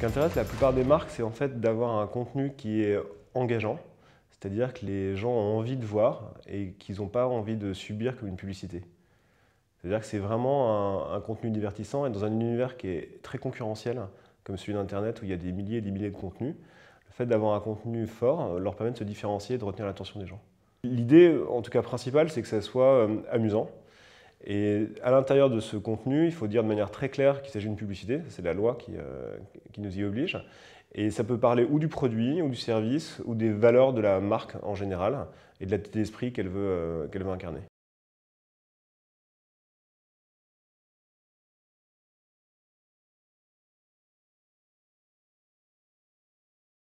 qui intéresse la plupart des marques, c'est en fait d'avoir un contenu qui est engageant, c'est-à-dire que les gens ont envie de voir et qu'ils n'ont pas envie de subir comme une publicité. C'est-à-dire que c'est vraiment un, contenu divertissant et dans un univers qui est très concurrentiel, comme celui d'Internet où il y a des milliers et des milliers de contenus, le fait d'avoir un contenu fort leur permet de se différencier et de retenir l'attention des gens. L'idée, en tout cas principale, c'est que ça soit euh, amusant, et à l'intérieur de ce contenu, il faut dire de manière très claire qu'il s'agit d'une publicité, c'est la loi euh, qui, nous y oblige. Et ça peut parler ou du produit, ou du service, ou des valeurs de la marque en général, et de l'état d'esprit qu'elle veut, euh, qu'elle veut incarner.